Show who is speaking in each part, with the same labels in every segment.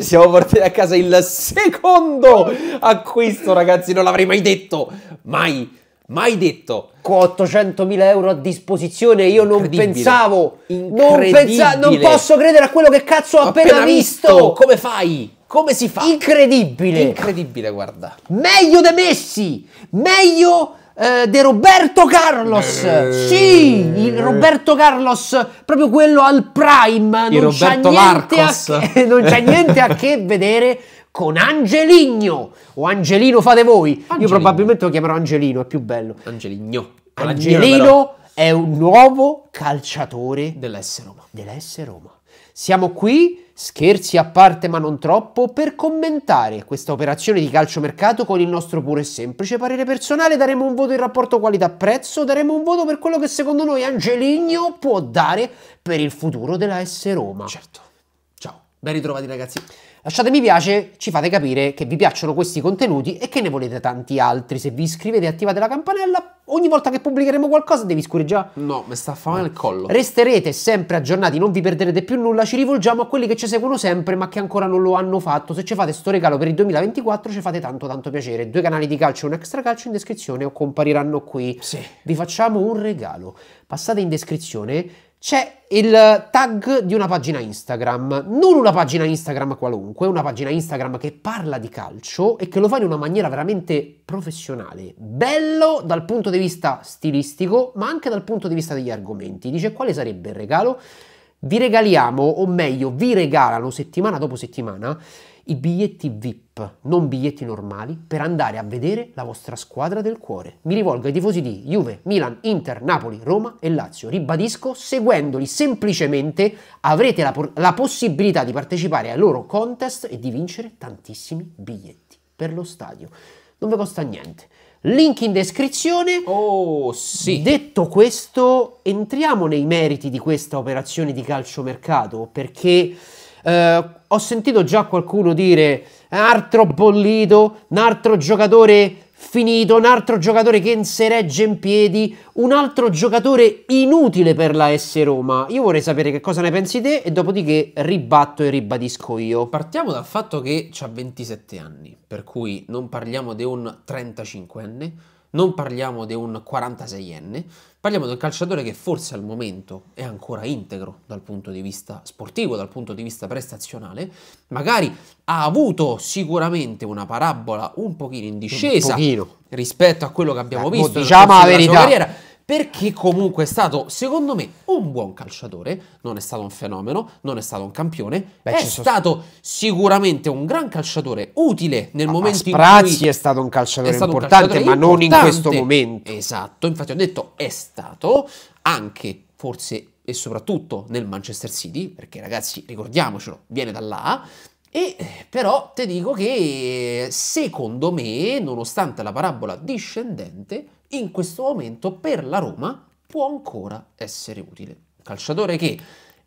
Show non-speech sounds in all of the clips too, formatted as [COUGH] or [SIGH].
Speaker 1: Ci siamo portati a casa il secondo acquisto, ragazzi, non l'avrei mai detto, mai, mai detto. Con 800.000 euro a disposizione, io non pensavo, non, pensa- non posso credere a quello che cazzo ho appena, appena visto. visto. Come fai? Come si fa? Incredibile. Incredibile, guarda. Meglio De Messi, meglio eh, De Roberto Carlos. Eh, sì, il Roberto Carlos, proprio quello al prime. Non c'ha, che, eh, non c'ha niente a che vedere con Angeligno. O Angelino fate voi. Angelino. Io probabilmente lo chiamerò Angelino, è più bello. Angeligno. Angelino, Angelino è un nuovo calciatore dell'S Roma. Dell'S Roma. Siamo qui scherzi a parte ma non troppo, per commentare questa operazione di calciomercato con il nostro puro e semplice parere personale daremo un voto in rapporto qualità-prezzo, daremo un voto per quello che secondo noi Angeligno può dare per il futuro della S Roma. Certo. Ben ritrovati ragazzi. Lasciate mi piace, ci fate capire che vi piacciono questi contenuti e che ne volete tanti altri. Se vi iscrivete e attivate la campanella, ogni volta che pubblicheremo qualcosa devi scrivere No, mi sta a fare il collo. Resterete sempre aggiornati, non vi perderete più nulla. Ci rivolgiamo a quelli che ci seguono sempre ma che ancora non lo hanno fatto. Se ci fate sto regalo per il 2024 ci fate tanto tanto piacere. Due canali di calcio e un extra calcio in descrizione o compariranno qui. Sì. Vi facciamo un regalo. Passate in descrizione c'è il tag di una pagina Instagram, non una pagina Instagram qualunque, una pagina Instagram che parla di calcio e che lo fa in una maniera veramente professionale, bello dal punto di vista stilistico, ma anche dal punto di vista degli argomenti. Dice quale sarebbe il regalo vi regaliamo, o meglio, vi regalano settimana dopo settimana i biglietti VIP, non biglietti normali, per andare a vedere la vostra squadra del cuore. Mi rivolgo ai tifosi di Juve, Milan, Inter, Napoli, Roma e Lazio. Ribadisco, seguendoli semplicemente avrete la, la possibilità di partecipare ai loro contest e di vincere tantissimi biglietti per lo stadio. Non vi costa niente. Link in descrizione. Oh, sì. Detto questo, entriamo nei meriti di questa operazione di calciomercato perché eh, ho sentito già qualcuno dire un altro bollito, un altro giocatore finito, un altro giocatore che non si regge in piedi, un altro giocatore inutile per la S Roma. Io vorrei sapere che cosa ne pensi te e dopodiché ribatto e ribadisco io. Partiamo dal fatto che ha 27 anni, per cui non parliamo di un 35enne non parliamo di un 46enne, parliamo di un calciatore che forse al momento è ancora integro dal punto di vista sportivo, dal punto di vista prestazionale, magari ha avuto sicuramente una parabola un pochino in discesa pochino. rispetto a quello che abbiamo eh, visto. Diciamo la verità. Carriera, perché comunque è stato, secondo me, un buon calciatore, non è stato un fenomeno, non è stato un campione, Beh, è stato sicuramente un gran calciatore, utile nel ma, momento in cui... è stato un calciatore stato importante, un calciatore ma importante. non in questo momento. Esatto, infatti ho detto è stato anche, forse e soprattutto nel Manchester City, perché ragazzi ricordiamocelo, viene da là, e però ti dico che secondo me, nonostante la parabola discendente, in questo momento per la Roma può ancora essere utile. Calciatore che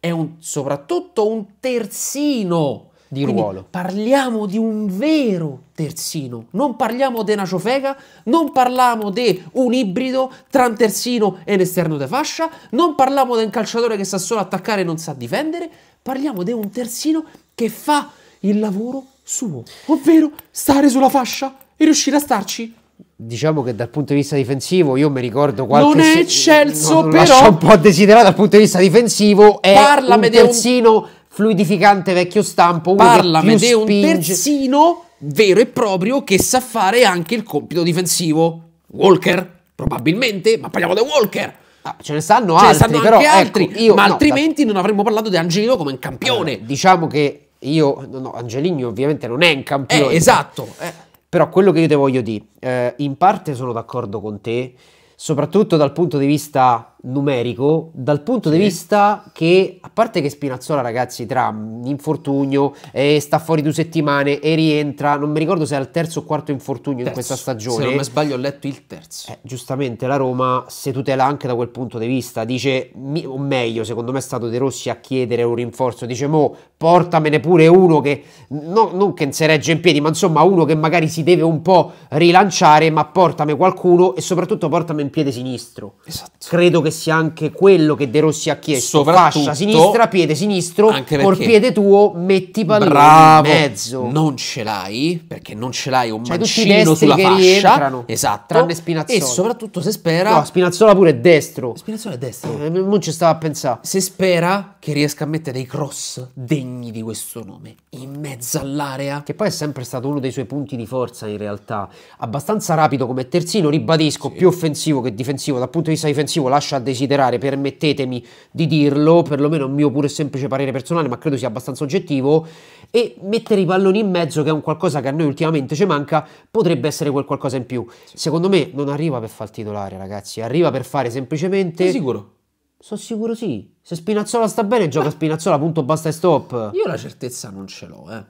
Speaker 1: è un, soprattutto un terzino di Quindi ruolo. Parliamo di un vero terzino, non parliamo di una ciofega, non parliamo di un ibrido tra un terzino e un esterno di fascia, non parliamo di un calciatore che sa solo attaccare e non sa difendere, parliamo di un terzino che fa il lavoro suo, ovvero stare sulla fascia e riuscire a starci diciamo che dal punto di vista difensivo io mi ricordo qualche non è eccelso no, però un po' desiderato dal punto di vista difensivo è parlame un terzino un... fluidificante vecchio stampo parlame di un terzino vero e proprio che sa fare anche il compito difensivo Walker probabilmente ma parliamo di Walker Ah, ce ne stanno ce altri, ne stanno però, ecco, altri ecco, io, ma no, altrimenti da... non avremmo parlato di Angelo come un campione. Allora, diciamo che io, no, no, Angelini ovviamente non è in campione. Eh, esatto. Eh. Però quello che io ti voglio dire, eh, in parte sono d'accordo con te, soprattutto dal punto di vista numerico dal punto sì. di vista che, a parte che Spinazzola, ragazzi, tra infortunio, eh, sta fuori due settimane e rientra, non mi ricordo se è al terzo o quarto infortunio terzo. in questa stagione. Se non sbaglio ho letto il terzo. Eh, giustamente la Roma si tutela anche da quel punto di vista, dice, mi, o meglio, secondo me è stato De Rossi a chiedere un rinforzo, dice, mo portamene pure uno che, no, non che si regge in piedi, ma insomma uno che magari si deve un po' rilanciare, ma portame qualcuno e soprattutto portami in piede sinistro. Esatto. Credo che che sia anche quello che De Rossi ha chiesto. Fascia sinistra, piede sinistro, anche col piede tuo metti pallone bravo, in mezzo. Non ce l'hai, perché non ce l'hai un cioè, mancino sulla fascia. Rientrano, esatto. Tranne Spinazzola. E soprattutto se spera... No, Spinazzola pure è destro. Spinazzola è destro. Eh, non ci stava a pensare. Se spera che riesca a mettere dei cross degni di questo nome in mezzo all'area. Che poi è sempre stato uno dei suoi punti di forza in realtà. Abbastanza rapido come terzino, ribadisco, sì. più offensivo che difensivo. Dal punto di vista difensivo lascia desiderare, permettetemi di dirlo, perlomeno il mio pure semplice parere personale, ma credo sia abbastanza oggettivo, e mettere i palloni in mezzo, che è un qualcosa che a noi ultimamente ci manca, potrebbe essere quel qualcosa in più. Sì. Secondo me non arriva per far titolare, ragazzi, arriva per fare semplicemente... Sei sicuro? Sono sicuro sì. Se Spinazzola sta bene, gioca eh. Spinazzola, punto, basta e stop. Io la certezza non ce l'ho, eh.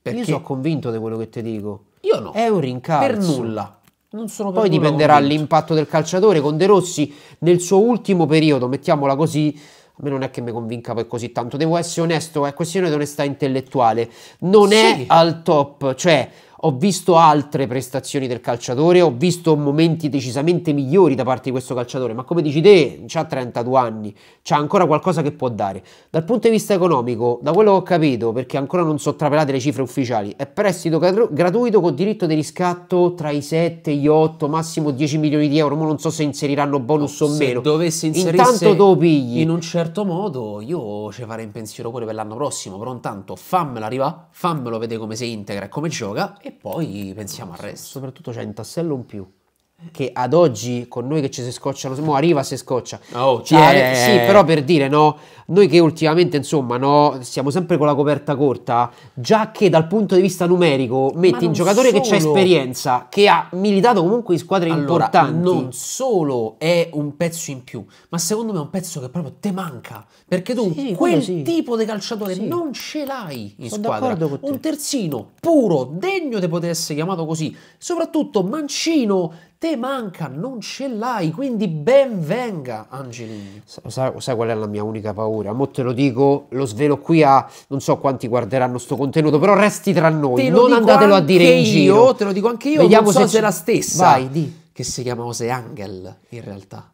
Speaker 1: Perché... Io sono convinto di quello che ti dico. Io no. È un rincaro. Per nulla. Poi dipenderà oggi. l'impatto del calciatore. Con De Rossi nel suo ultimo periodo, mettiamola così, a me non è che mi convinca poi così tanto. Devo essere onesto, è questione di onestà intellettuale. Non sì. è al top, cioè ho visto altre prestazioni del calciatore, ho visto momenti decisamente migliori da parte di questo calciatore, ma come dici te, ha 32 anni, c'ha ancora qualcosa che può dare. Dal punto di vista economico, da quello che ho capito, perché ancora non sono trapelate le cifre ufficiali, è prestito gratuito con diritto di riscatto tra i 7 gli 8, massimo 10 milioni di euro, ma non so se inseriranno bonus no, o se meno. Dovessi inserisse Intanto tu pigli. In un certo modo io ci farei in pensiero pure per l'anno prossimo, però intanto fammelo arrivare, fammelo vedere come si integra e come gioca e poi pensiamo al resto. Soprattutto c'è un tassello in più che ad oggi con noi che ci si scocciano, mo arriva se scoccia. Oh, cioè, sì, eh. però per dire, no, noi che ultimamente, insomma, no, siamo sempre con la coperta corta, già che dal punto di vista numerico metti un giocatore solo. che c'ha esperienza, che ha militato comunque in squadre allora, importanti. Non solo è un pezzo in più, ma secondo me è un pezzo che proprio te manca, perché tu sì, quel sì. tipo di calciatore sì. non ce l'hai in Sono squadra. Un terzino puro, degno di poter essere chiamato così, soprattutto mancino te manca, non ce l'hai, quindi ben venga Angelini. Sai, sai, qual è la mia unica paura? Mo te lo dico, lo svelo qui a non so quanti guarderanno sto contenuto, però resti tra noi, non andatelo a dire in io, giro. Te lo dico anche io, Vediamo non so se, se ci... la stessa. Vai, di. Che si chiama Ose Angel in realtà.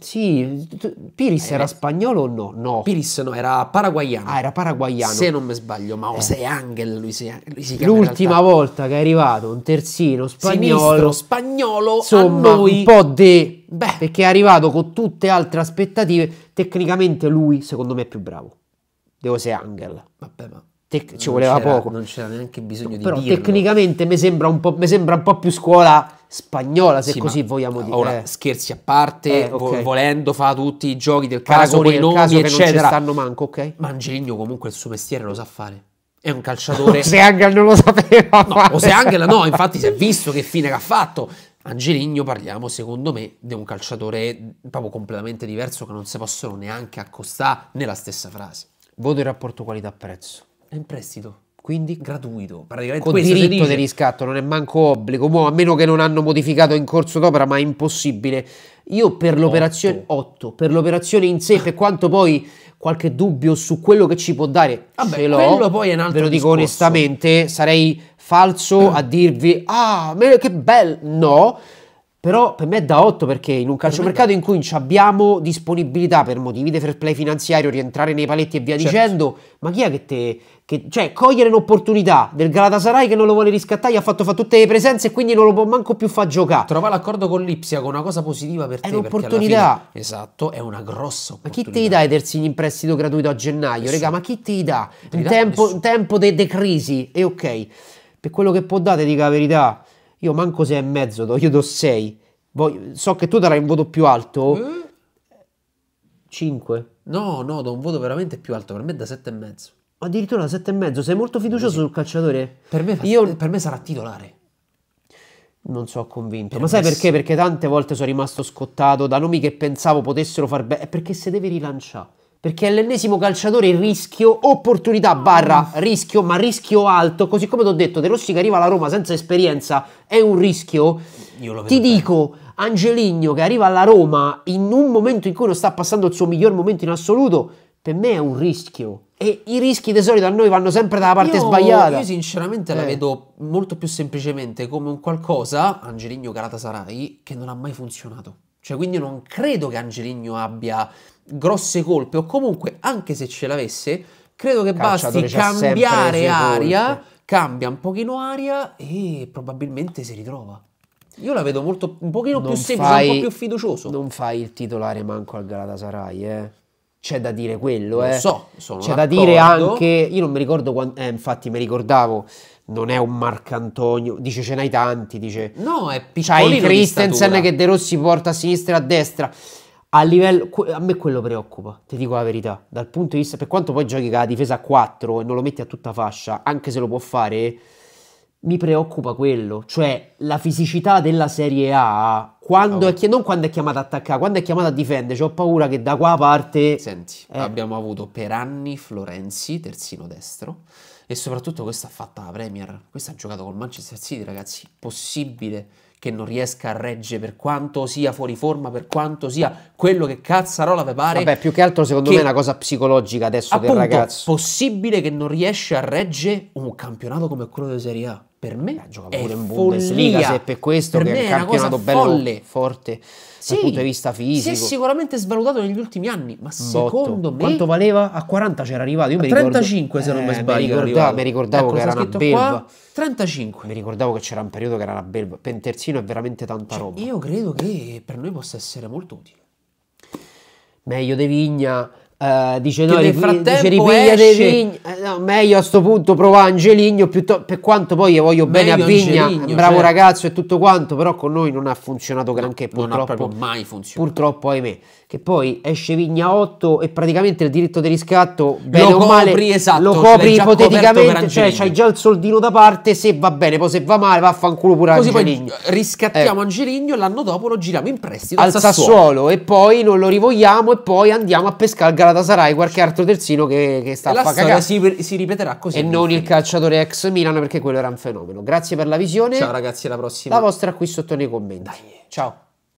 Speaker 1: Sì, Piris era eh. spagnolo o no? No. Piris no, era paraguayano. Ah, era paraguayano. Se non mi sbaglio, ma eh. José eh. Angel lui si, lui si L'ultima volta che è arrivato un terzino spagnolo. Sinistro, spagnolo, insomma, noi... un po' de... Beh. Perché è arrivato con tutte altre aspettative. Tecnicamente lui, secondo me, è più bravo. De José Angel. Vabbè, ma... Tec- ci voleva poco. Non c'era neanche bisogno no, di però dirlo. tecnicamente mi sembra, un po', mi sembra un po' più scuola spagnola, se sì, così vogliamo dire. Ora, scherzi a parte, eh, okay. volendo fa tutti i giochi del caso, con i nomi, caso eccetera. stanno manco, ok? Mangegno comunque il suo mestiere lo sa fare. È un calciatore. [LAUGHS] se anche non lo sapeva. No, fare. Jose Angel no, infatti si è visto che fine che ha fatto. Angeligno parliamo secondo me di un calciatore proprio completamente diverso che non si possono neanche accostare nella stessa frase. Voto il rapporto qualità-prezzo. È in prestito. Quindi gratuito, praticamente con diritto di riscatto, non è manco obbligo, mo, a meno che non hanno modificato in corso d'opera, ma è impossibile. Io per l'operazione 8, per l'operazione in sé, per quanto poi qualche dubbio su quello che ci può dare, Vabbè, ce l'ho. Quello poi è un altro Ve lo dico discorso. onestamente, sarei falso a dirvi "Ah, che bello". No, però per me è da 8 perché in un calciomercato da... in cui abbiamo disponibilità per motivi di fair play finanziario, rientrare nei paletti e via certo. dicendo, ma chi è che te... Che, cioè, cogliere l'opportunità del Galatasaray che non lo vuole riscattare, gli ha fatto fare tutte le presenze e quindi non lo può manco più far giocare. Trovare l'accordo con l'Ipsia con una cosa positiva per è te. È un'opportunità. Fine, esatto, è una grossa opportunità. Ma chi ti dà i terzini in prestito gratuito a gennaio? Regà, ma chi ti dà? In tempo, un tempo, de, crisi, e ok. Per quello che può dare, dica la verità io manco 6 e mezzo, do, io do 6. so che tu darai un voto più alto. Eh? No, no, do un voto veramente più alto. Per me è da 7 e mezzo. Addirittura da 7 e mezzo. Sei molto fiducioso sì. sul calciatore? Per me, fa, io, per me sarà titolare. Non so convinto. Per Ma sai perché? Perché tante volte sono rimasto scottato da nomi che pensavo potessero far bene. È perché se deve rilanciare perché è l'ennesimo calciatore rischio, opportunità barra rischio, ma rischio alto, così come ti ho detto, De Rossi che arriva alla Roma senza esperienza è un rischio, Io lo ti dico, Angeligno che arriva alla Roma in un momento in cui non sta passando il suo miglior momento in assoluto, per me è un rischio. E i rischi di solito a noi vanno sempre dalla parte io, sbagliata. Io sinceramente eh. la vedo molto più semplicemente come un qualcosa, Angeligno Galatasaray, che non ha mai funzionato. Cioè, quindi io non credo che Angeligno abbia grosse colpe, o comunque, anche se ce l'avesse, credo che Calciatore basti cambiare aria, colpe. cambia un pochino aria e probabilmente si ritrova. Io la vedo molto, un pochino non più semplice, fai, un po' più fiducioso. Non fai il titolare manco al Galatasaray, eh? c'è da dire quello, eh. Lo so, sono C'è da dire anche, io non mi ricordo quando, eh, infatti mi ricordavo, non è un Marcantonio, dice ce n'hai tanti, dice... No, è piccolo. C'hai Christensen che De Rossi porta a sinistra e a destra. A livello, a me quello preoccupa, ti dico la verità, dal punto di vista, per quanto poi giochi la difesa a 4 e non lo metti a tutta fascia, anche se lo può fare, mi preoccupa quello, cioè la fisicità della Serie A quando è, non quando è chiamato ad attaccare, quando è chiamato a difendere, ho paura che da qua parte... Senti, eh. abbiamo avuto per anni Florenzi, terzino destro, e soprattutto questa ha fatto la Premier, questa ha giocato col Manchester City, ragazzi, possibile che non riesca a reggere per quanto sia fuori forma, per quanto sia quello che cazzarola per pare. Vabbè, più che altro secondo che, me è una cosa psicologica adesso appunto, del ragazzo. Possibile che non riesce a reggere un campionato come quello di Serie A per me eh, gioca pure in Bundesliga se per questo per che è un campionato bello folle. forte sì, dal punto di vista fisico si è sicuramente svalutato negli ultimi anni ma secondo Botto. me quanto valeva? a 40 c'era arrivato io a mi 35 ricordo, se non mi eh, sbaglio mi ricordavo, mi ricordavo ecco, che era una belva qua, 35 mi ricordavo che c'era un periodo che era una belva Penterzino è veramente tanta cioè, roba io credo che per noi possa essere molto utile meglio De Vigna Uh, dice che no, nel frattempo dice, esce, vigna, no, meglio a sto punto provare Angeligno piuttosto, per quanto poi io voglio meglio bene a Vigna, Angeligno, bravo cioè... ragazzo e tutto quanto, però con noi non ha funzionato granché no, purtroppo. Non ha proprio mai funzionato. Purtroppo ahimè. Che poi esce Vigna 8 e praticamente il diritto di riscatto bene lo o male copri, esatto, lo copri ipoteticamente, cioè c'hai già il soldino da parte, se va bene, poi se va male vaffanculo pure Così Angeligno. Poi riscattiamo eh. Angeligno e l'anno dopo lo giriamo in prestito al, Sassuolo. Sassuolo. e poi non lo rivogliamo e poi andiamo a pescare il Galatasaray qualche altro terzino che, che sta a fare cagare si ripeterà così. E non il calciatore ex Milano perché quello era un fenomeno. Grazie per la visione. Ciao ragazzi, alla prossima. La vostra qui sotto nei commenti. Dai. Ciao.